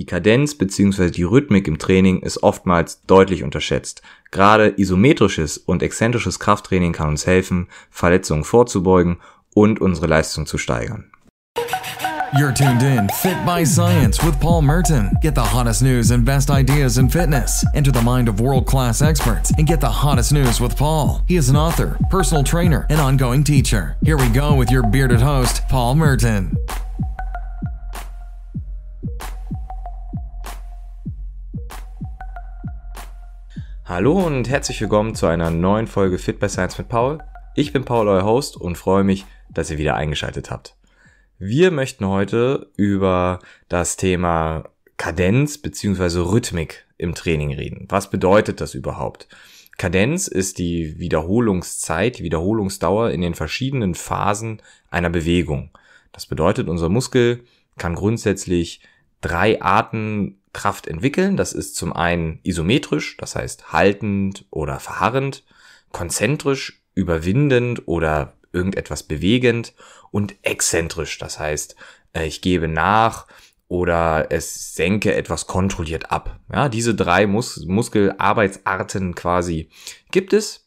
Die Kadenz bzw. die Rhythmik im Training ist oftmals deutlich unterschätzt. Gerade isometrisches und exzentrisches Krafttraining kann uns helfen, Verletzungen vorzubeugen und unsere Leistung zu steigern. You're tuned in Fit by Science with Paul Merton. Get the hottest news and best ideas in fitness. Enter the mind of world class experts and get the hottest news with Paul. He is an author, personal trainer, and ongoing teacher. Here we go with your bearded host, Paul Merton. Hallo und herzlich willkommen zu einer neuen Folge Fit by Science mit Paul. Ich bin Paul, euer Host und freue mich, dass ihr wieder eingeschaltet habt. Wir möchten heute über das Thema Kadenz bzw. Rhythmik im Training reden. Was bedeutet das überhaupt? Kadenz ist die Wiederholungszeit, die Wiederholungsdauer in den verschiedenen Phasen einer Bewegung. Das bedeutet, unser Muskel kann grundsätzlich drei Arten Kraft entwickeln. Das ist zum einen isometrisch, das heißt haltend oder verharrend, konzentrisch, überwindend oder irgendetwas bewegend und exzentrisch, das heißt, äh, ich gebe nach oder es senke etwas kontrolliert ab. Ja, diese drei Mus Muskelarbeitsarten quasi gibt es.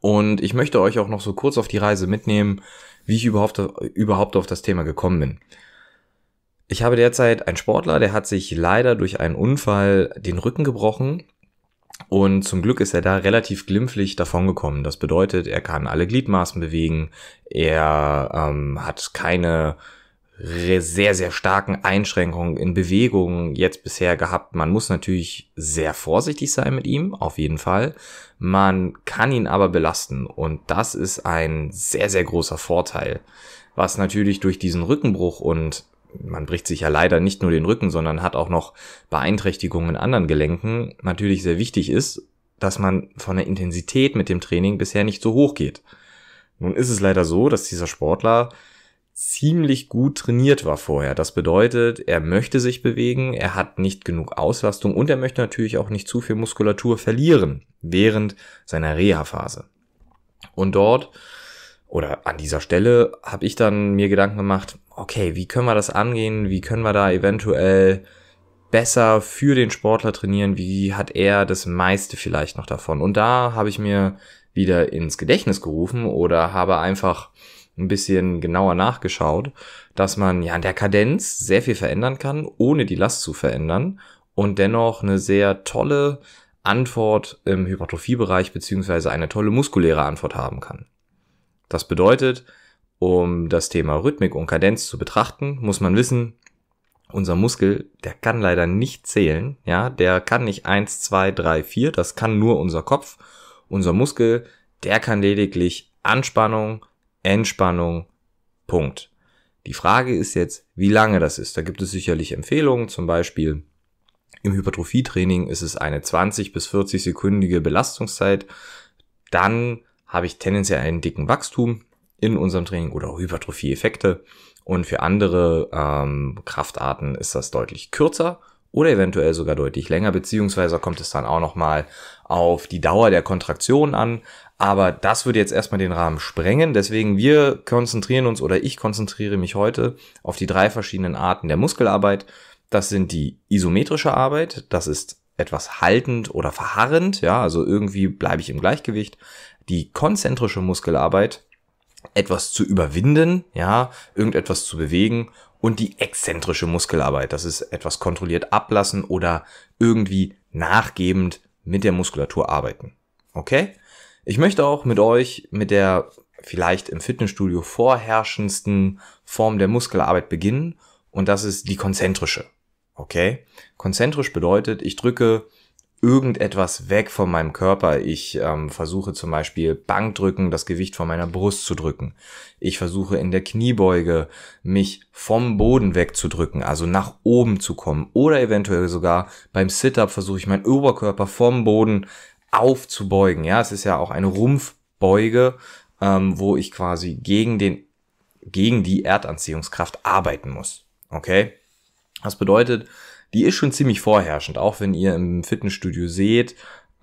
Und ich möchte euch auch noch so kurz auf die Reise mitnehmen, wie ich überhaupt, überhaupt auf das Thema gekommen bin. Ich habe derzeit einen Sportler, der hat sich leider durch einen Unfall den Rücken gebrochen. Und zum Glück ist er da relativ glimpflich davongekommen. Das bedeutet, er kann alle Gliedmaßen bewegen, er ähm, hat keine sehr, sehr starken Einschränkungen in Bewegungen jetzt bisher gehabt. Man muss natürlich sehr vorsichtig sein mit ihm, auf jeden Fall. Man kann ihn aber belasten und das ist ein sehr, sehr großer Vorteil, was natürlich durch diesen Rückenbruch und man bricht sich ja leider nicht nur den Rücken, sondern hat auch noch Beeinträchtigungen in anderen Gelenken, natürlich sehr wichtig ist, dass man von der Intensität mit dem Training bisher nicht so hoch geht. Nun ist es leider so, dass dieser Sportler ziemlich gut trainiert war vorher. Das bedeutet, er möchte sich bewegen, er hat nicht genug Auslastung und er möchte natürlich auch nicht zu viel Muskulatur verlieren während seiner Reha-Phase. Und dort oder an dieser Stelle habe ich dann mir Gedanken gemacht, okay, wie können wir das angehen? Wie können wir da eventuell besser für den Sportler trainieren? Wie hat er das meiste vielleicht noch davon? Und da habe ich mir wieder ins Gedächtnis gerufen oder habe einfach ein bisschen genauer nachgeschaut, dass man ja an der Kadenz sehr viel verändern kann, ohne die Last zu verändern und dennoch eine sehr tolle Antwort im Hypertrophiebereich beziehungsweise eine tolle muskuläre Antwort haben kann. Das bedeutet, um das Thema Rhythmik und Kadenz zu betrachten, muss man wissen, unser Muskel, der kann leider nicht zählen, ja, der kann nicht eins, zwei, drei, vier. das kann nur unser Kopf. Unser Muskel, der kann lediglich Anspannung, Entspannung, Punkt. Die Frage ist jetzt, wie lange das ist. Da gibt es sicherlich Empfehlungen, zum Beispiel im Hypertrophietraining ist es eine 20 bis 40 sekündige Belastungszeit. Dann habe ich tendenziell einen dicken Wachstum in unserem Training oder auch Hypertrophie-Effekte. Und für andere ähm, Kraftarten ist das deutlich kürzer oder eventuell sogar deutlich länger, beziehungsweise kommt es dann auch nochmal auf die Dauer der Kontraktion an. Aber das würde jetzt erstmal den Rahmen sprengen. Deswegen wir konzentrieren uns oder ich konzentriere mich heute auf die drei verschiedenen Arten der Muskelarbeit. Das sind die isometrische Arbeit, das ist etwas haltend oder verharrend, ja, also irgendwie bleibe ich im Gleichgewicht. Die konzentrische Muskelarbeit, etwas zu überwinden, ja, irgendetwas zu bewegen und die exzentrische Muskelarbeit, das ist etwas kontrolliert ablassen oder irgendwie nachgebend mit der Muskulatur arbeiten. Okay? Ich möchte auch mit euch mit der vielleicht im Fitnessstudio vorherrschendsten Form der Muskelarbeit beginnen und das ist die konzentrische. Okay? Konzentrisch bedeutet, ich drücke irgendetwas weg von meinem Körper. Ich ähm, versuche zum Beispiel Bankdrücken, das Gewicht von meiner Brust zu drücken. Ich versuche in der Kniebeuge mich vom Boden wegzudrücken, also nach oben zu kommen. Oder eventuell sogar beim Sit-up versuche ich meinen Oberkörper vom Boden aufzubeugen. Ja, es ist ja auch eine Rumpfbeuge, ähm, wo ich quasi gegen den gegen die Erdanziehungskraft arbeiten muss. Okay? Das bedeutet, die ist schon ziemlich vorherrschend, auch wenn ihr im Fitnessstudio seht,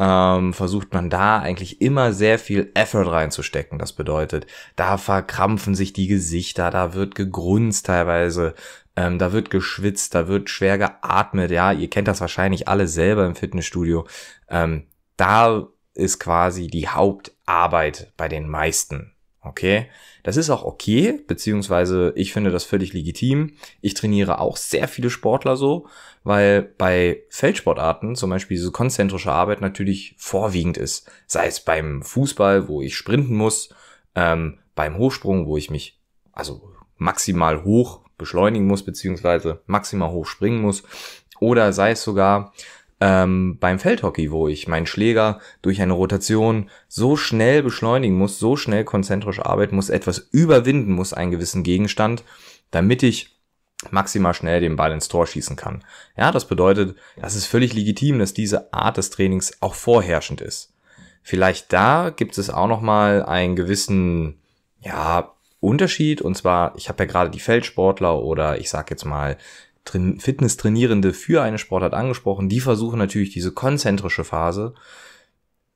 ähm, versucht man da eigentlich immer sehr viel Effort reinzustecken. Das bedeutet, da verkrampfen sich die Gesichter, da wird gegrunzt teilweise, ähm, da wird geschwitzt, da wird schwer geatmet. Ja, ihr kennt das wahrscheinlich alle selber im Fitnessstudio. Ähm, da ist quasi die Hauptarbeit bei den meisten. Okay, das ist auch okay, beziehungsweise ich finde das völlig legitim. Ich trainiere auch sehr viele Sportler so, weil bei Feldsportarten zum Beispiel diese konzentrische Arbeit natürlich vorwiegend ist. Sei es beim Fußball, wo ich sprinten muss, ähm, beim Hochsprung, wo ich mich also maximal hoch beschleunigen muss, beziehungsweise maximal hoch springen muss, oder sei es sogar ähm, beim Feldhockey, wo ich meinen Schläger durch eine Rotation so schnell beschleunigen muss, so schnell konzentrisch arbeiten muss, etwas überwinden muss, einen gewissen Gegenstand, damit ich maximal schnell den Ball ins Tor schießen kann. Ja, das bedeutet, das ist völlig legitim, dass diese Art des Trainings auch vorherrschend ist. Vielleicht da gibt es auch noch mal einen gewissen ja, Unterschied und zwar, ich habe ja gerade die Feldsportler oder ich sage jetzt mal Fitness-Trainierende für eine Sportart angesprochen, die versuchen natürlich diese konzentrische Phase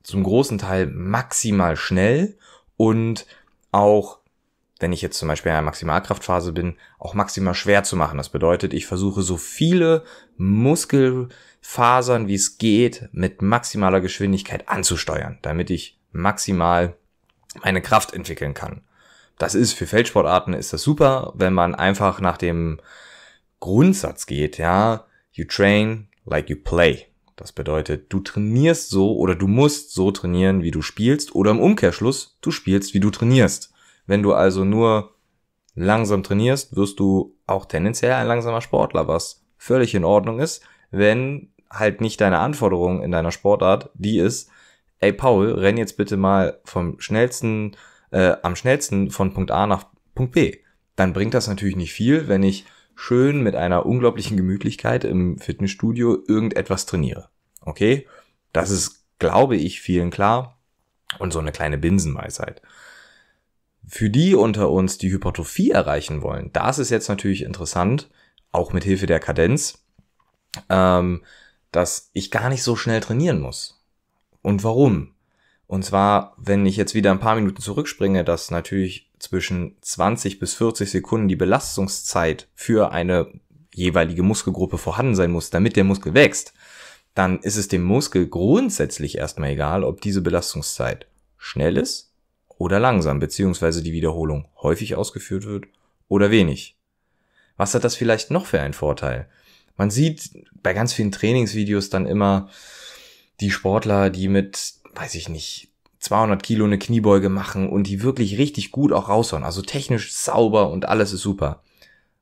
zum großen Teil maximal schnell und auch, wenn ich jetzt zum Beispiel in einer Maximalkraftphase bin, auch maximal schwer zu machen. Das bedeutet, ich versuche so viele Muskelfasern, wie es geht, mit maximaler Geschwindigkeit anzusteuern, damit ich maximal meine Kraft entwickeln kann. Das ist für Feldsportarten ist das super, wenn man einfach nach dem Grundsatz geht, ja, you train like you play. Das bedeutet, du trainierst so oder du musst so trainieren, wie du spielst oder im Umkehrschluss, du spielst, wie du trainierst. Wenn du also nur langsam trainierst, wirst du auch tendenziell ein langsamer Sportler, was völlig in Ordnung ist, wenn halt nicht deine Anforderung in deiner Sportart die ist, ey Paul, renn jetzt bitte mal vom schnellsten, äh, am schnellsten von Punkt A nach Punkt B. Dann bringt das natürlich nicht viel, wenn ich schön mit einer unglaublichen Gemütlichkeit im Fitnessstudio irgendetwas trainiere. Okay? Das ist, glaube ich, vielen klar. Und so eine kleine Binsenweisheit. Für die unter uns, die Hypertrophie erreichen wollen, das ist jetzt natürlich interessant, auch mit Hilfe der Kadenz, ähm, dass ich gar nicht so schnell trainieren muss. Und warum? Und zwar, wenn ich jetzt wieder ein paar Minuten zurückspringe, dass natürlich zwischen 20 bis 40 Sekunden die Belastungszeit für eine jeweilige Muskelgruppe vorhanden sein muss, damit der Muskel wächst, dann ist es dem Muskel grundsätzlich erstmal egal, ob diese Belastungszeit schnell ist oder langsam, beziehungsweise die Wiederholung häufig ausgeführt wird oder wenig. Was hat das vielleicht noch für einen Vorteil? Man sieht bei ganz vielen Trainingsvideos dann immer die Sportler, die mit, weiß ich nicht, 200 Kilo eine Kniebeuge machen und die wirklich richtig gut auch raushauen. Also technisch sauber und alles ist super.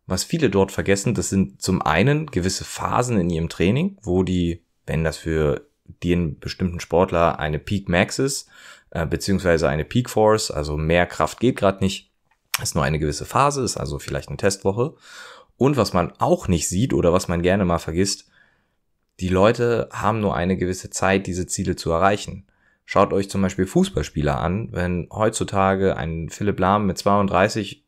Was viele dort vergessen, das sind zum einen gewisse Phasen in ihrem Training, wo die, wenn das für den bestimmten Sportler eine Peak Max ist, äh, beziehungsweise eine Peak Force, also mehr Kraft geht gerade nicht, ist nur eine gewisse Phase, ist also vielleicht eine Testwoche. Und was man auch nicht sieht oder was man gerne mal vergisst, die Leute haben nur eine gewisse Zeit, diese Ziele zu erreichen. Schaut euch zum Beispiel Fußballspieler an. Wenn heutzutage ein Philipp Lahm mit 32,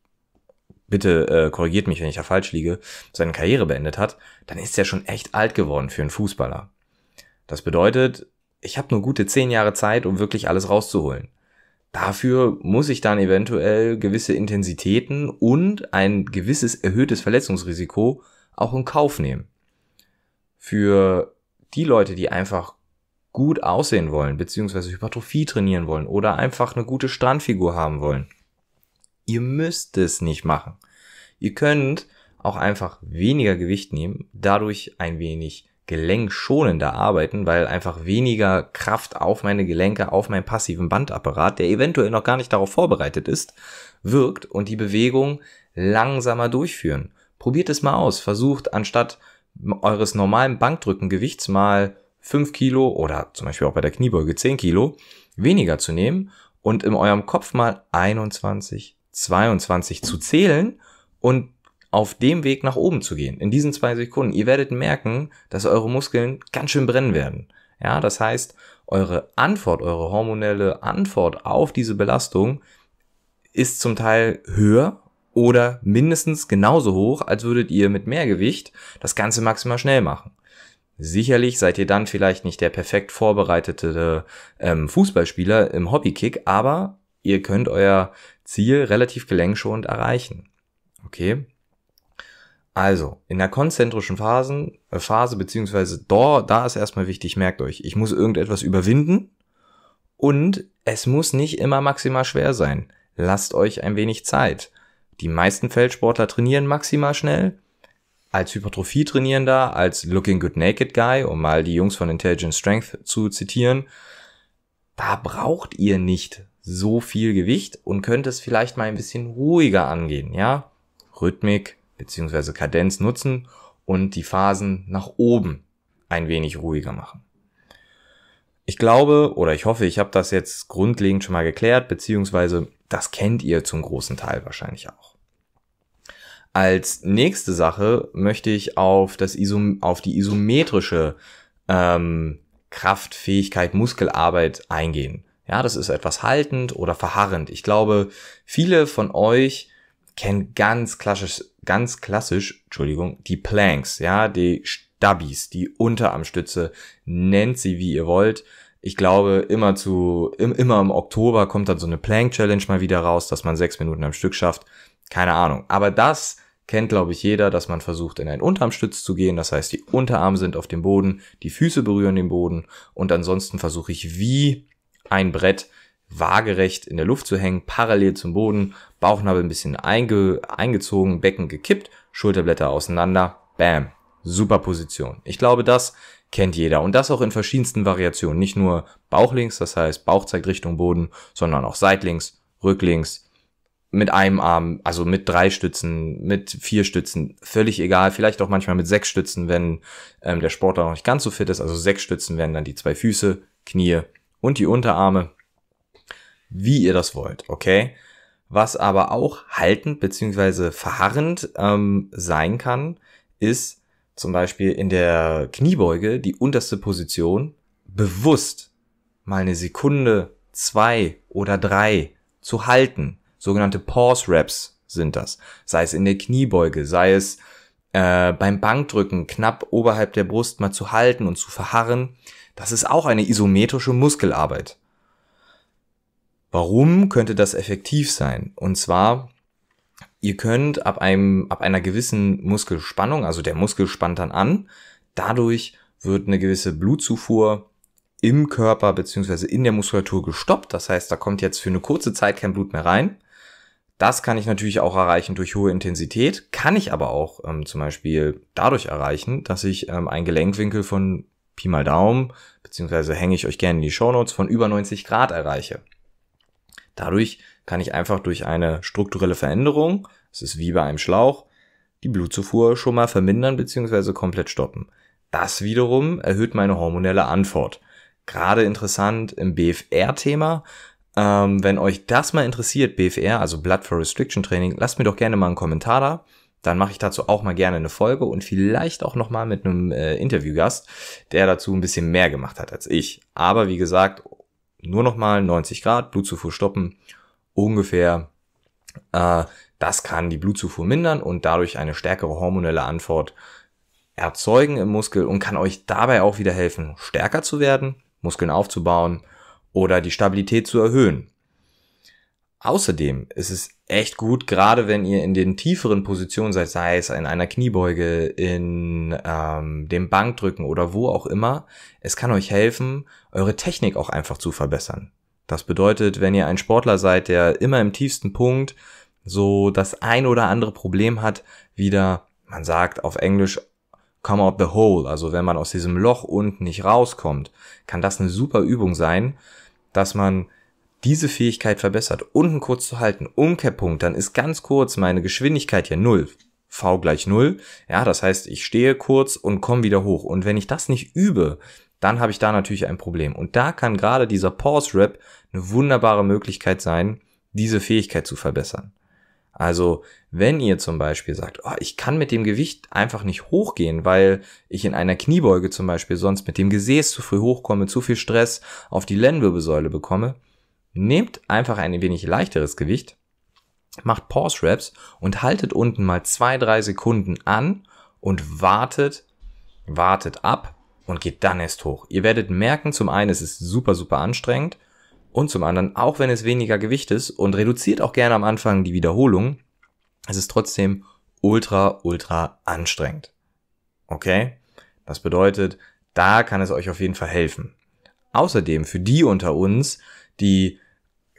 bitte äh, korrigiert mich, wenn ich da falsch liege, seine Karriere beendet hat, dann ist er schon echt alt geworden für einen Fußballer. Das bedeutet, ich habe nur gute 10 Jahre Zeit, um wirklich alles rauszuholen. Dafür muss ich dann eventuell gewisse Intensitäten und ein gewisses erhöhtes Verletzungsrisiko auch in Kauf nehmen. Für die Leute, die einfach gut aussehen wollen, beziehungsweise Hypertrophie trainieren wollen oder einfach eine gute Strandfigur haben wollen. Ihr müsst es nicht machen. Ihr könnt auch einfach weniger Gewicht nehmen, dadurch ein wenig gelenkschonender arbeiten, weil einfach weniger Kraft auf meine Gelenke, auf meinen passiven Bandapparat, der eventuell noch gar nicht darauf vorbereitet ist, wirkt und die Bewegung langsamer durchführen. Probiert es mal aus. Versucht anstatt eures normalen Bankdrückengewichts mal 5 Kilo oder zum Beispiel auch bei der Kniebeuge 10 Kilo weniger zu nehmen und in eurem Kopf mal 21, 22 zu zählen und auf dem Weg nach oben zu gehen. In diesen zwei Sekunden. Ihr werdet merken, dass eure Muskeln ganz schön brennen werden. Ja, das heißt, eure Antwort, eure hormonelle Antwort auf diese Belastung ist zum Teil höher oder mindestens genauso hoch, als würdet ihr mit mehr Gewicht das Ganze maximal schnell machen. Sicherlich seid ihr dann vielleicht nicht der perfekt vorbereitete ähm, Fußballspieler im Hobbykick, aber ihr könnt euer Ziel relativ gelenkschonend erreichen. Okay? Also, in der konzentrischen Phasen, äh, Phase, beziehungsweise da, da ist erstmal wichtig, merkt euch, ich muss irgendetwas überwinden und es muss nicht immer maximal schwer sein. Lasst euch ein wenig Zeit. Die meisten Feldsportler trainieren maximal schnell, als Hypertrophie-Trainierender, als Looking Good Naked Guy, um mal die Jungs von Intelligent Strength zu zitieren, da braucht ihr nicht so viel Gewicht und könnt es vielleicht mal ein bisschen ruhiger angehen, ja? Rhythmik beziehungsweise Kadenz nutzen und die Phasen nach oben ein wenig ruhiger machen. Ich glaube oder ich hoffe, ich habe das jetzt grundlegend schon mal geklärt, beziehungsweise das kennt ihr zum großen Teil wahrscheinlich auch. Als nächste Sache möchte ich auf, das Isom auf die isometrische ähm, Kraft, Fähigkeit, Muskelarbeit eingehen. Ja, das ist etwas haltend oder verharrend. Ich glaube, viele von euch kennen ganz klassisch, ganz klassisch, Entschuldigung, die Planks, ja, die Stabis, die Unterarmstütze, nennt sie wie ihr wollt. Ich glaube, immer zu, im, immer im Oktober kommt dann so eine Plank Challenge mal wieder raus, dass man sechs Minuten am Stück schafft. Keine Ahnung. Aber das kennt, glaube ich, jeder, dass man versucht, in einen Unterarmstütz zu gehen. Das heißt, die Unterarme sind auf dem Boden, die Füße berühren den Boden und ansonsten versuche ich wie ein Brett waagerecht in der Luft zu hängen, parallel zum Boden, Bauchnabel ein bisschen einge eingezogen, Becken gekippt, Schulterblätter auseinander, bam, super Position. Ich glaube, das kennt jeder und das auch in verschiedensten Variationen, nicht nur bauchlinks, das heißt Bauch zeigt Richtung Boden, sondern auch seitlinks, rücklinks, mit einem Arm, also mit drei Stützen, mit vier Stützen, völlig egal, vielleicht auch manchmal mit sechs Stützen, wenn ähm, der Sportler noch nicht ganz so fit ist. Also sechs Stützen wären dann die zwei Füße, Knie und die Unterarme, wie ihr das wollt, okay? Was aber auch haltend beziehungsweise verharrend ähm, sein kann, ist zum Beispiel in der Kniebeuge die unterste Position bewusst mal eine Sekunde, zwei oder drei zu halten. Sogenannte Pause Reps sind das. Sei es in der Kniebeuge, sei es äh, beim Bankdrücken knapp oberhalb der Brust mal zu halten und zu verharren. Das ist auch eine isometrische Muskelarbeit. Warum könnte das effektiv sein? Und zwar, ihr könnt ab einem, ab einer gewissen Muskelspannung, also der Muskel spannt dann an, dadurch wird eine gewisse Blutzufuhr im Körper beziehungsweise in der Muskulatur gestoppt. Das heißt, da kommt jetzt für eine kurze Zeit kein Blut mehr rein. Das kann ich natürlich auch erreichen durch hohe Intensität, kann ich aber auch ähm, zum Beispiel dadurch erreichen, dass ich ähm, einen Gelenkwinkel von Pi mal Daumen, beziehungsweise hänge ich euch gerne in die Shownotes, von über 90 Grad erreiche. Dadurch kann ich einfach durch eine strukturelle Veränderung, es ist wie bei einem Schlauch, die Blutzufuhr schon mal vermindern beziehungsweise komplett stoppen. Das wiederum erhöht meine hormonelle Antwort. Gerade interessant im BFR-Thema, ähm, wenn euch das mal interessiert, BFR, also Blood for Restriction Training, lasst mir doch gerne mal einen Kommentar da. Dann mache ich dazu auch mal gerne eine Folge und vielleicht auch nochmal mit einem äh, Interviewgast, der dazu ein bisschen mehr gemacht hat als ich. Aber wie gesagt, nur nochmal 90 Grad, Blutzufuhr stoppen, ungefähr. Äh, das kann die Blutzufuhr mindern und dadurch eine stärkere hormonelle Antwort erzeugen im Muskel und kann euch dabei auch wieder helfen, stärker zu werden, Muskeln aufzubauen oder die Stabilität zu erhöhen. Außerdem ist es echt gut, gerade wenn ihr in den tieferen Positionen seid, sei es in einer Kniebeuge, in ähm, dem Bankdrücken oder wo auch immer, es kann euch helfen, eure Technik auch einfach zu verbessern. Das bedeutet, wenn ihr ein Sportler seid, der immer im tiefsten Punkt so das ein oder andere Problem hat, wieder, man sagt auf Englisch, come out the hole, also wenn man aus diesem Loch unten nicht rauskommt, kann das eine super Übung sein, dass man diese Fähigkeit verbessert, unten kurz zu halten, Umkehrpunkt, dann ist ganz kurz meine Geschwindigkeit hier null. V gleich null. Ja, das heißt, ich stehe kurz und komme wieder hoch. Und wenn ich das nicht übe, dann habe ich da natürlich ein Problem. Und da kann gerade dieser Pause Rap eine wunderbare Möglichkeit sein, diese Fähigkeit zu verbessern. Also wenn ihr zum Beispiel sagt, oh, ich kann mit dem Gewicht einfach nicht hochgehen, weil ich in einer Kniebeuge zum Beispiel sonst mit dem Gesäß zu früh hochkomme, zu viel Stress auf die Lendenwirbelsäule bekomme, nehmt einfach ein wenig leichteres Gewicht, macht Pause Reps und haltet unten mal zwei, drei Sekunden an und wartet, wartet ab und geht dann erst hoch. Ihr werdet merken, zum einen, es ist super, super anstrengend und zum anderen, auch wenn es weniger Gewicht ist und reduziert auch gerne am Anfang die Wiederholung, es ist trotzdem ultra, ultra anstrengend. Okay? Das bedeutet, da kann es euch auf jeden Fall helfen. Außerdem für die unter uns, die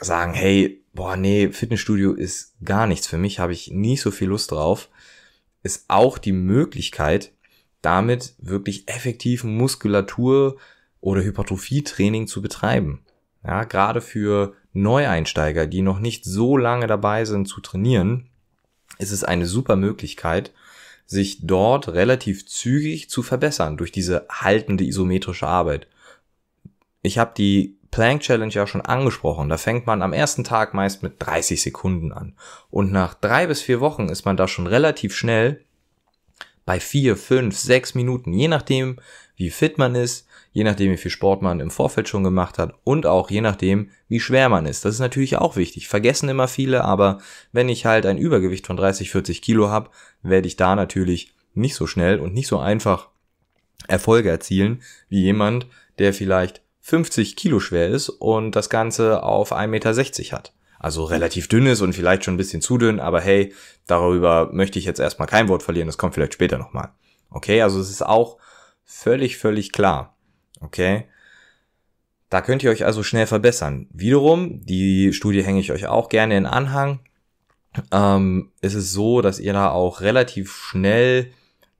sagen, hey, boah, nee, Fitnessstudio ist gar nichts für mich, habe ich nie so viel Lust drauf, ist auch die Möglichkeit, damit wirklich effektiven Muskulatur oder Hypertrophietraining zu betreiben. Ja, gerade für Neueinsteiger, die noch nicht so lange dabei sind zu trainieren, ist es eine super Möglichkeit, sich dort relativ zügig zu verbessern durch diese haltende isometrische Arbeit. Ich habe die Plank Challenge ja schon angesprochen. Da fängt man am ersten Tag meist mit 30 Sekunden an. Und nach drei bis vier Wochen ist man da schon relativ schnell bei vier, fünf, sechs Minuten, je nachdem, wie fit man ist, je nachdem, wie viel Sport man im Vorfeld schon gemacht hat und auch je nachdem, wie schwer man ist. Das ist natürlich auch wichtig. Vergessen immer viele, aber wenn ich halt ein Übergewicht von 30, 40 Kilo habe, werde ich da natürlich nicht so schnell und nicht so einfach Erfolge erzielen wie jemand, der vielleicht 50 Kilo schwer ist und das Ganze auf 1,60 Meter hat. Also relativ dünn ist und vielleicht schon ein bisschen zu dünn, aber hey, darüber möchte ich jetzt erstmal kein Wort verlieren, das kommt vielleicht später nochmal. Okay, also es ist auch völlig, völlig klar. Okay? Da könnt ihr euch also schnell verbessern. Wiederum, die Studie hänge ich euch auch gerne in Anhang. Ähm, ist es so, dass ihr da auch relativ schnell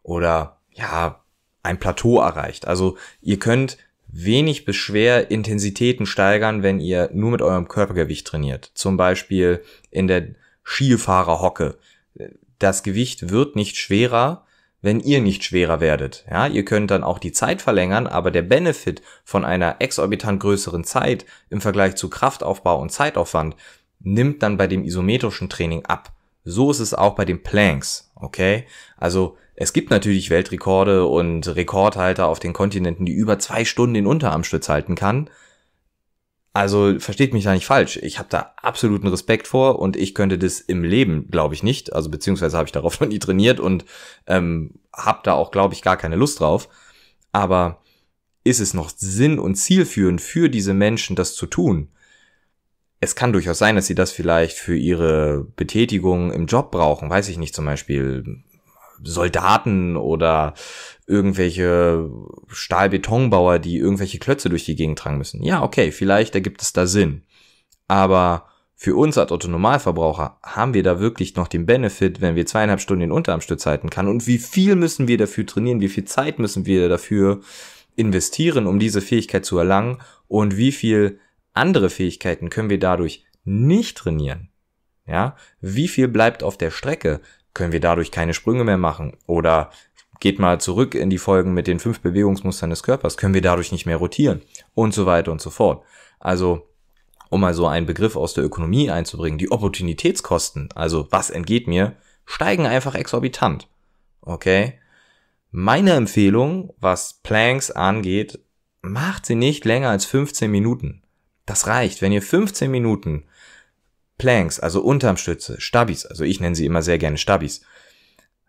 oder ja ein Plateau erreicht. Also ihr könnt wenig bis schwer Intensitäten steigern, wenn ihr nur mit eurem Körpergewicht trainiert. Zum Beispiel in der Skifahrerhocke. Das Gewicht wird nicht schwerer, wenn ihr nicht schwerer werdet. Ja, ihr könnt dann auch die Zeit verlängern, aber der Benefit von einer exorbitant größeren Zeit im Vergleich zu Kraftaufbau und Zeitaufwand nimmt dann bei dem isometrischen Training ab. So ist es auch bei den Planks, okay? Also es gibt natürlich Weltrekorde und Rekordhalter auf den Kontinenten, die über zwei Stunden den Unterarmstütz halten kann, also versteht mich da nicht falsch. Ich habe da absoluten Respekt vor und ich könnte das im Leben, glaube ich, nicht. Also beziehungsweise habe ich darauf noch nie trainiert und ähm, habe da auch, glaube ich, gar keine Lust drauf. Aber ist es noch Sinn und zielführend für diese Menschen, das zu tun? Es kann durchaus sein, dass sie das vielleicht für ihre Betätigung im Job brauchen, weiß ich nicht, zum Beispiel Soldaten oder irgendwelche Stahlbetonbauer, die irgendwelche Klötze durch die Gegend tragen müssen. Ja, okay, vielleicht ergibt es da Sinn. Aber für uns als Autonomalverbraucher haben wir da wirklich noch den Benefit, wenn wir zweieinhalb Stunden den Unterarmstütz halten kann. Und wie viel müssen wir dafür trainieren? Wie viel Zeit müssen wir dafür investieren, um diese Fähigkeit zu erlangen? Und wie viel andere Fähigkeiten können wir dadurch nicht trainieren? Ja, wie viel bleibt auf der Strecke? können wir dadurch keine Sprünge mehr machen? Oder geht mal zurück in die Folgen mit den fünf Bewegungsmustern des Körpers, können wir dadurch nicht mehr rotieren? Und so weiter und so fort. Also, um mal so einen Begriff aus der Ökonomie einzubringen, die Opportunitätskosten, also was entgeht mir, steigen einfach exorbitant. Okay? Meine Empfehlung, was Planks angeht, macht sie nicht länger als 15 Minuten. Das reicht. Wenn ihr 15 Minuten Planks, also Unterarmstütze, Stabis, also ich nenne sie immer sehr gerne Stabis,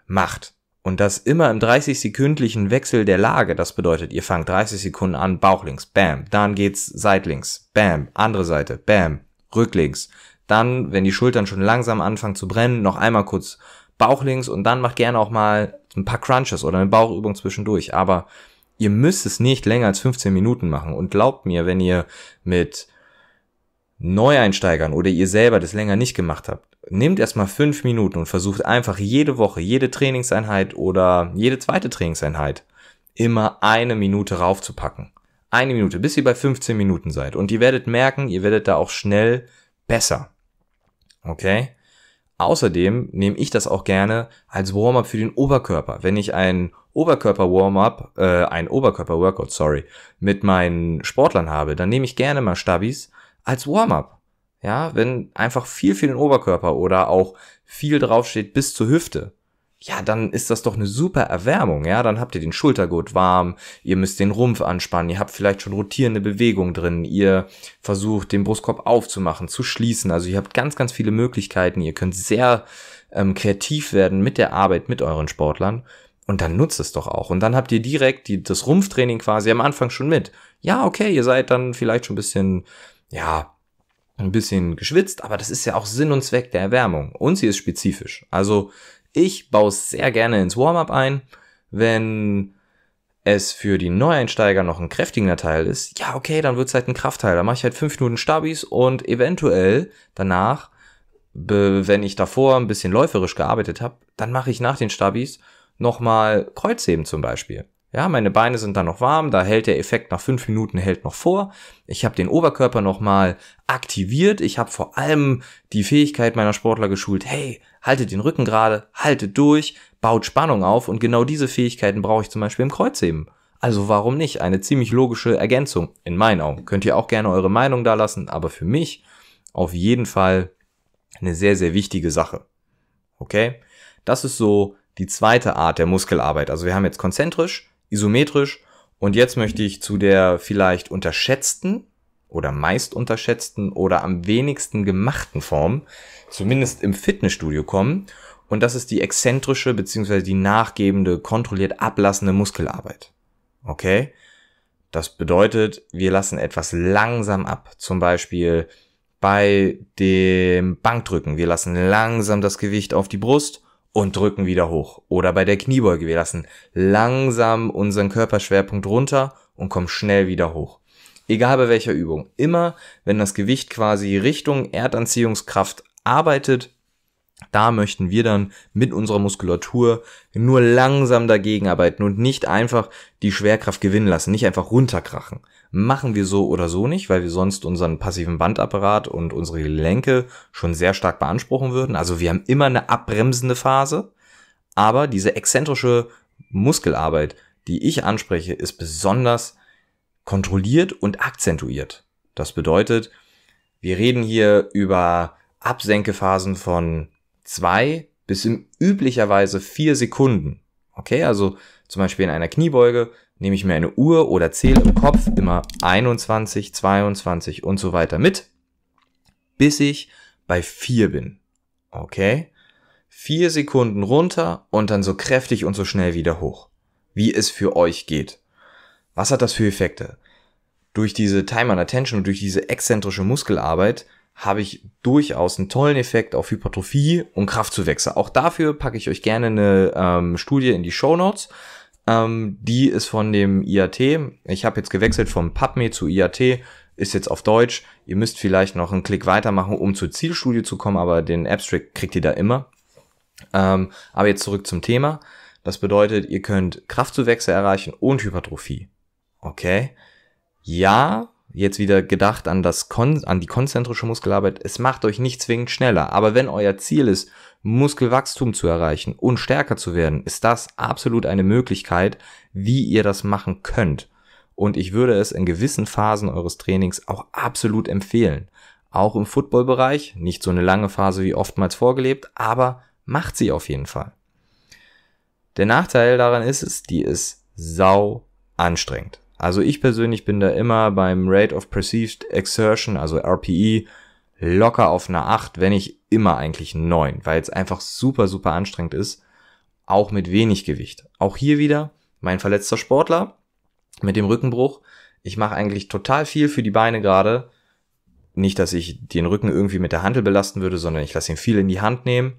macht. Und das immer im 30-sekündlichen Wechsel der Lage, das bedeutet, ihr fangt 30 Sekunden an, bauchlinks, bam, dann geht's seitlings, bam, andere Seite, bam, rücklings. Dann, wenn die Schultern schon langsam anfangen zu brennen, noch einmal kurz bauchlinks und dann macht gerne auch mal ein paar Crunches oder eine Bauchübung zwischendurch. Aber ihr müsst es nicht länger als 15 Minuten machen. Und glaubt mir, wenn ihr mit Neueinsteigern oder ihr selber das länger nicht gemacht habt, nehmt erstmal fünf Minuten und versucht einfach jede Woche, jede Trainingseinheit oder jede zweite Trainingseinheit immer eine Minute raufzupacken. Eine Minute, bis ihr bei 15 Minuten seid. Und ihr werdet merken, ihr werdet da auch schnell besser. Okay? Außerdem nehme ich das auch gerne als Warm-up für den Oberkörper. Wenn ich ein Oberkörper-Warm-up, äh, ein Oberkörper-Workout, sorry, mit meinen Sportlern habe, dann nehme ich gerne mal Stabis als Warm-up. Ja, wenn einfach viel für den Oberkörper oder auch viel draufsteht bis zur Hüfte. Ja, dann ist das doch eine super Erwärmung, ja, dann habt ihr den Schultergurt warm, ihr müsst den Rumpf anspannen, ihr habt vielleicht schon rotierende Bewegung drin, ihr versucht den Brustkorb aufzumachen, zu schließen, also ihr habt ganz, ganz viele Möglichkeiten, ihr könnt sehr ähm, kreativ werden mit der Arbeit mit euren Sportlern und dann nutzt es doch auch. Und dann habt ihr direkt die, das Rumpftraining quasi am Anfang schon mit. Ja, okay, ihr seid dann vielleicht schon ein bisschen ja, ein bisschen geschwitzt, aber das ist ja auch Sinn und Zweck der Erwärmung. Und sie ist spezifisch. Also ich baue es sehr gerne ins Warm-up ein, wenn es für die Neueinsteiger noch ein kräftiger Teil ist, ja, okay, dann wird es halt ein Kraftteil. Da mache ich halt fünf Minuten Stabis und eventuell danach, wenn ich davor ein bisschen läuferisch gearbeitet habe, dann mache ich nach den Stabis nochmal Kreuzheben zum Beispiel. Ja, meine Beine sind dann noch warm, da hält der Effekt nach fünf Minuten hält noch vor. Ich habe den Oberkörper nochmal aktiviert. Ich habe vor allem die Fähigkeit meiner Sportler geschult, hey, haltet den Rücken gerade, haltet durch, baut Spannung auf und genau diese Fähigkeiten brauche ich zum Beispiel im Kreuzheben. Also warum nicht? Eine ziemlich logische Ergänzung, in meinen Augen. Könnt ihr auch gerne eure Meinung da lassen, aber für mich auf jeden Fall eine sehr, sehr wichtige Sache. Okay? Das ist so die zweite Art der Muskelarbeit. Also wir haben jetzt konzentrisch, isometrisch. Und jetzt möchte ich zu der vielleicht unterschätzten oder meist unterschätzten oder am wenigsten gemachten Form, zumindest im Fitnessstudio kommen. Und das ist die exzentrische bzw. die nachgebende, kontrolliert ablassende Muskelarbeit. Okay? Das bedeutet, wir lassen etwas langsam ab. Zum Beispiel bei dem Bankdrücken. Wir lassen langsam das Gewicht auf die Brust und drücken wieder hoch. Oder bei der Kniebeuge. Wir lassen langsam unseren Körperschwerpunkt runter und kommen schnell wieder hoch. Egal bei welcher Übung. Immer, wenn das Gewicht quasi Richtung Erdanziehungskraft arbeitet, da möchten wir dann mit unserer Muskulatur nur langsam dagegen arbeiten und nicht einfach die Schwerkraft gewinnen lassen, nicht einfach runterkrachen machen wir so oder so nicht, weil wir sonst unseren passiven Bandapparat und unsere Gelenke schon sehr stark beanspruchen würden. Also wir haben immer eine abbremsende Phase, aber diese exzentrische Muskelarbeit, die ich anspreche, ist besonders kontrolliert und akzentuiert. Das bedeutet, wir reden hier über Absenkephasen von zwei bis in üblicherweise vier Sekunden. Okay, also zum Beispiel in einer Kniebeuge nehme ich mir eine Uhr oder zähle im Kopf immer 21, 22 und so weiter mit, bis ich bei 4 bin. Okay? 4 Sekunden runter und dann so kräftig und so schnell wieder hoch. Wie es für euch geht. Was hat das für Effekte? Durch diese Time and Attention und durch diese exzentrische Muskelarbeit habe ich durchaus einen tollen Effekt auf Hypertrophie und Kraftzuwächse. Auch dafür packe ich euch gerne eine ähm, Studie in die Show Notes. Ähm, die ist von dem IAT. Ich habe jetzt gewechselt vom PubMed zu IAT, ist jetzt auf Deutsch. Ihr müsst vielleicht noch einen Klick weitermachen, um zur Zielstudie zu kommen, aber den Abstract kriegt ihr da immer. Ähm, aber jetzt zurück zum Thema. Das bedeutet, ihr könnt Kraftzuwächse erreichen und Hypertrophie. Okay. Ja, jetzt wieder gedacht an, das Kon an die konzentrische Muskelarbeit. Es macht euch nicht zwingend schneller. Aber wenn euer Ziel ist, Muskelwachstum zu erreichen und stärker zu werden, ist das absolut eine Möglichkeit, wie ihr das machen könnt. Und ich würde es in gewissen Phasen eures Trainings auch absolut empfehlen. Auch im Footballbereich, nicht so eine lange Phase wie oftmals vorgelebt, aber macht sie auf jeden Fall. Der Nachteil daran ist, ist die ist sau anstrengend. Also ich persönlich bin da immer beim Rate of Perceived Exertion, also RPE, locker auf einer 8, wenn nicht immer eigentlich 9, weil es einfach super, super anstrengend ist, auch mit wenig Gewicht. Auch hier wieder mein verletzter Sportler mit dem Rückenbruch. Ich mache eigentlich total viel für die Beine gerade. Nicht, dass ich den Rücken irgendwie mit der Handel belasten würde, sondern ich lasse ihn viel in die Hand nehmen.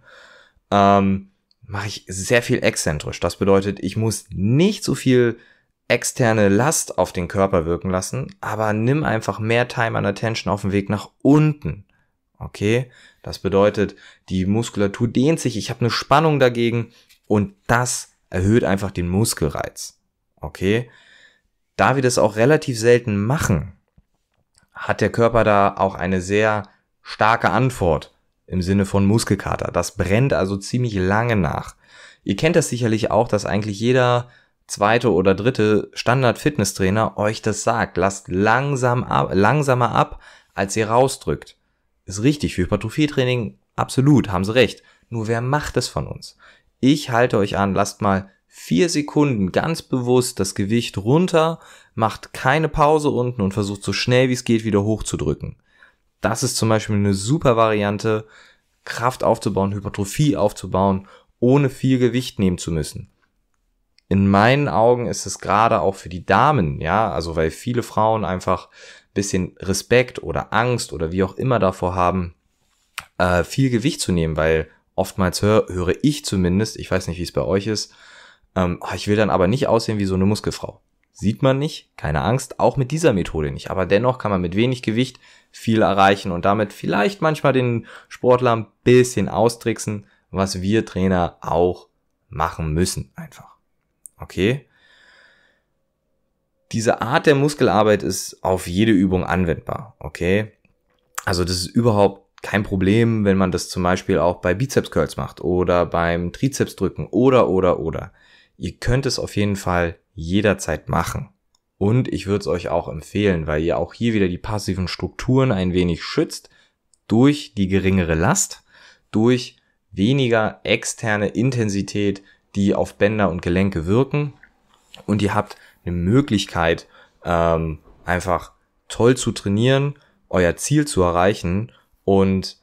Ähm, mache ich sehr viel exzentrisch. Das bedeutet, ich muss nicht so viel externe Last auf den Körper wirken lassen, aber nimm einfach mehr Time and Attention auf dem Weg nach unten. Okay, das bedeutet, die Muskulatur dehnt sich, ich habe eine Spannung dagegen und das erhöht einfach den Muskelreiz. Okay, da wir das auch relativ selten machen, hat der Körper da auch eine sehr starke Antwort im Sinne von Muskelkater. Das brennt also ziemlich lange nach. Ihr kennt das sicherlich auch, dass eigentlich jeder zweite oder dritte standard fitness trainer euch das sagt. Lasst langsam ab, langsamer ab, als ihr rausdrückt. Ist richtig, für Hypertrophietraining absolut, haben sie recht. Nur wer macht es von uns? Ich halte euch an, lasst mal vier Sekunden ganz bewusst das Gewicht runter, macht keine Pause unten und versucht so schnell wie es geht wieder hochzudrücken. Das ist zum Beispiel eine super Variante, Kraft aufzubauen, Hypertrophie aufzubauen, ohne viel Gewicht nehmen zu müssen. In meinen Augen ist es gerade auch für die Damen, ja, also weil viele Frauen einfach bisschen Respekt oder Angst oder wie auch immer davor haben, äh, viel Gewicht zu nehmen, weil oftmals hör, höre ich zumindest, ich weiß nicht, wie es bei euch ist, ähm, ah, ich will dann aber nicht aussehen wie so eine Muskelfrau. Sieht man nicht, keine Angst, auch mit dieser Methode nicht. Aber dennoch kann man mit wenig Gewicht viel erreichen und damit vielleicht manchmal den Sportler ein bisschen austricksen, was wir Trainer auch machen müssen einfach. Okay? Diese Art der Muskelarbeit ist auf jede Übung anwendbar, okay? Also das ist überhaupt kein Problem, wenn man das zum Beispiel auch bei Bizeps Curls macht oder beim Trizeps drücken oder, oder, oder. Ihr könnt es auf jeden Fall jederzeit machen. Und ich würde es euch auch empfehlen, weil ihr auch hier wieder die passiven Strukturen ein wenig schützt durch die geringere Last, durch weniger externe Intensität, die auf Bänder und Gelenke wirken. Und ihr habt eine Möglichkeit, ähm, einfach toll zu trainieren, euer Ziel zu erreichen und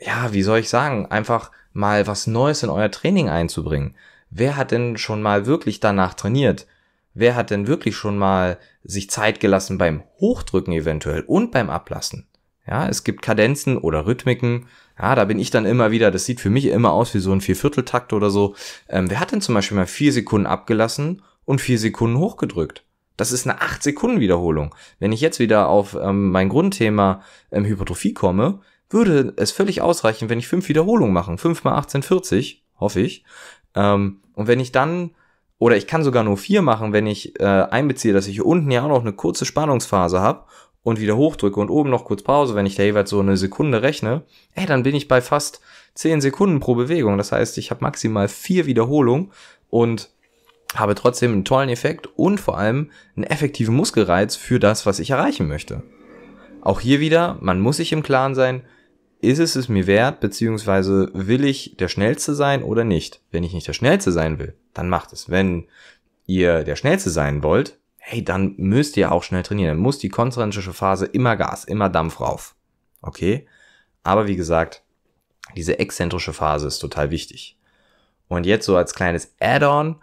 ja, wie soll ich sagen, einfach mal was Neues in euer Training einzubringen. Wer hat denn schon mal wirklich danach trainiert? Wer hat denn wirklich schon mal sich Zeit gelassen beim Hochdrücken eventuell und beim Ablassen? Ja, es gibt Kadenzen oder Rhythmiken. Ja, da bin ich dann immer wieder, das sieht für mich immer aus wie so ein Viervierteltakt oder so. Ähm, wer hat denn zum Beispiel mal vier Sekunden abgelassen und vier Sekunden hochgedrückt. Das ist eine 8 Sekunden Wiederholung. Wenn ich jetzt wieder auf ähm, mein Grundthema ähm, Hypertrophie komme, würde es völlig ausreichen, wenn ich fünf Wiederholungen mache. Fünf mal 18, 40, hoffe ich. Ähm, und wenn ich dann, oder ich kann sogar nur vier machen, wenn ich äh, einbeziehe, dass ich unten ja auch noch eine kurze Spannungsphase habe und wieder hochdrücke und oben noch kurz Pause, wenn ich da jeweils so eine Sekunde rechne, ey, dann bin ich bei fast zehn Sekunden pro Bewegung. Das heißt, ich habe maximal vier Wiederholungen und habe trotzdem einen tollen Effekt und vor allem einen effektiven Muskelreiz für das, was ich erreichen möchte. Auch hier wieder, man muss sich im Klaren sein, ist es es mir wert, beziehungsweise will ich der Schnellste sein oder nicht? Wenn ich nicht der Schnellste sein will, dann macht es. Wenn ihr der Schnellste sein wollt, hey, dann müsst ihr auch schnell trainieren. Dann muss die konzentrische Phase immer Gas, immer Dampf rauf. Okay? Aber wie gesagt, diese exzentrische Phase ist total wichtig. Und jetzt so als kleines Add-on,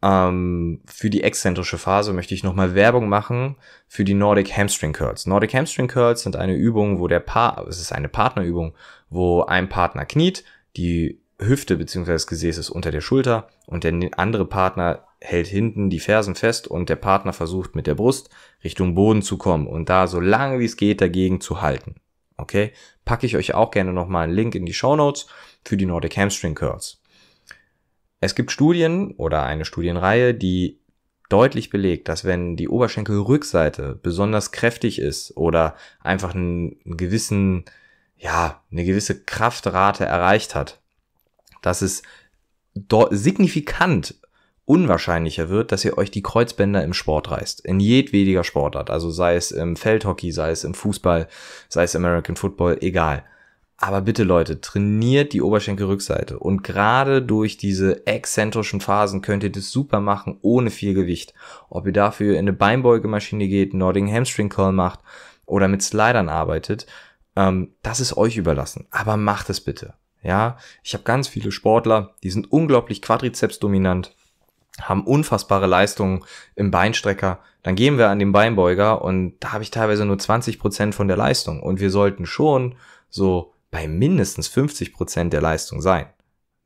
ähm, für die exzentrische Phase möchte ich nochmal Werbung machen für die Nordic Hamstring Curls. Nordic Hamstring Curls sind eine Übung, wo der Paar, es ist eine Partnerübung, wo ein Partner kniet, die Hüfte bzw. das Gesäß ist unter der Schulter und der andere Partner hält hinten die Fersen fest und der Partner versucht mit der Brust Richtung Boden zu kommen und da so lange wie es geht dagegen zu halten. Okay? Packe ich euch auch gerne nochmal einen Link in die Show Notes für die Nordic Hamstring Curls. Es gibt Studien oder eine Studienreihe, die deutlich belegt, dass wenn die Oberschenkelrückseite besonders kräftig ist oder einfach einen gewissen, ja, eine gewisse Kraftrate erreicht hat, dass es signifikant unwahrscheinlicher wird, dass ihr euch die Kreuzbänder im Sport reißt. In jedwediger Sportart. Also sei es im Feldhockey, sei es im Fußball, sei es American Football, egal. Aber bitte Leute, trainiert die Oberschenkelrückseite. Und gerade durch diese exzentrischen Phasen könnt ihr das super machen, ohne viel Gewicht. Ob ihr dafür in eine Beinbeugemaschine geht, Nodding Hamstring Curl macht oder mit Slidern arbeitet, ähm, das ist euch überlassen. Aber macht es bitte. Ja, ich habe ganz viele Sportler, die sind unglaublich quadrizepsdominant, haben unfassbare Leistungen im Beinstrecker. Dann gehen wir an den Beinbeuger und da habe ich teilweise nur 20% Prozent von der Leistung. Und wir sollten schon so bei mindestens 50 Prozent der Leistung sein.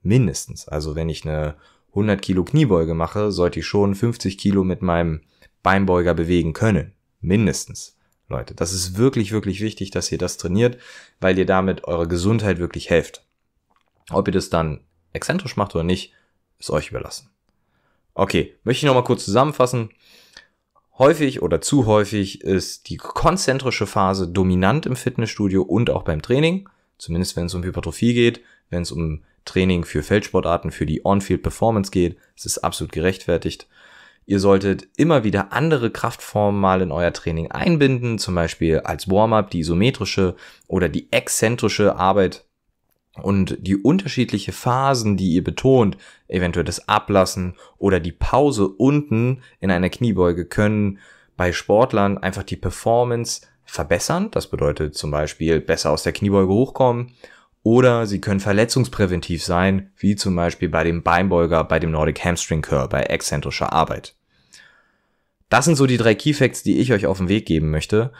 Mindestens. Also wenn ich eine 100 Kilo Kniebeuge mache, sollte ich schon 50 Kilo mit meinem Beinbeuger bewegen können. Mindestens. Leute, das ist wirklich, wirklich wichtig, dass ihr das trainiert, weil ihr damit eurer Gesundheit wirklich helft. Ob ihr das dann exzentrisch macht oder nicht, ist euch überlassen. Okay, möchte ich nochmal kurz zusammenfassen. Häufig oder zu häufig ist die konzentrische Phase dominant im Fitnessstudio und auch beim Training. Zumindest wenn es um Hypertrophie geht, wenn es um Training für Feldsportarten, für die On-Field Performance geht. Es ist absolut gerechtfertigt. Ihr solltet immer wieder andere Kraftformen mal in euer Training einbinden, zum Beispiel als Warm-up die isometrische oder die exzentrische Arbeit und die unterschiedliche Phasen, die ihr betont, eventuell das Ablassen oder die Pause unten in einer Kniebeuge können bei Sportlern einfach die Performance verbessern. Das bedeutet zum Beispiel besser aus der Kniebeuge hochkommen. Oder sie können verletzungspräventiv sein, wie zum Beispiel bei dem Beinbeuger, bei dem Nordic Hamstring Curl, bei exzentrischer Arbeit. Das sind so die drei Key Facts, die ich euch auf den Weg geben möchte.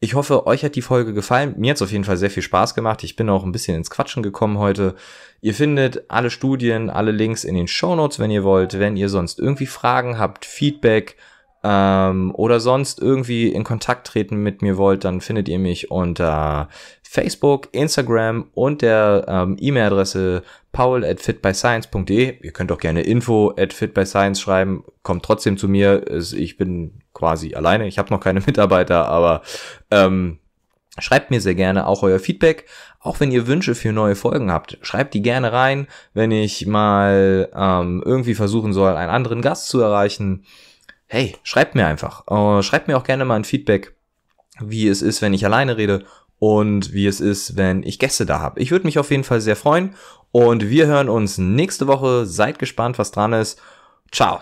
Ich hoffe, euch hat die Folge gefallen. Mir hat es auf jeden Fall sehr viel Spaß gemacht. Ich bin auch ein bisschen ins Quatschen gekommen heute. Ihr findet alle Studien, alle Links in den Show Notes, wenn ihr wollt. Wenn ihr sonst irgendwie Fragen habt, Feedback, ähm, oder sonst irgendwie in Kontakt treten mit mir wollt, dann findet ihr mich unter Facebook, Instagram und der ähm, E-Mail-Adresse paul at fitbyscience.de. Ihr könnt auch gerne info at fitbyscience schreiben, kommt trotzdem zu mir. Ich bin quasi alleine, ich habe noch keine Mitarbeiter, aber ähm, Schreibt mir sehr gerne auch euer Feedback. Auch wenn ihr Wünsche für neue Folgen habt, schreibt die gerne rein, wenn ich mal ähm, irgendwie versuchen soll, einen anderen Gast zu erreichen hey, schreibt mir einfach. Äh, schreibt mir auch gerne mal ein Feedback, wie es ist, wenn ich alleine rede und wie es ist, wenn ich Gäste da habe. Ich würde mich auf jeden Fall sehr freuen und wir hören uns nächste Woche. Seid gespannt, was dran ist. Ciao.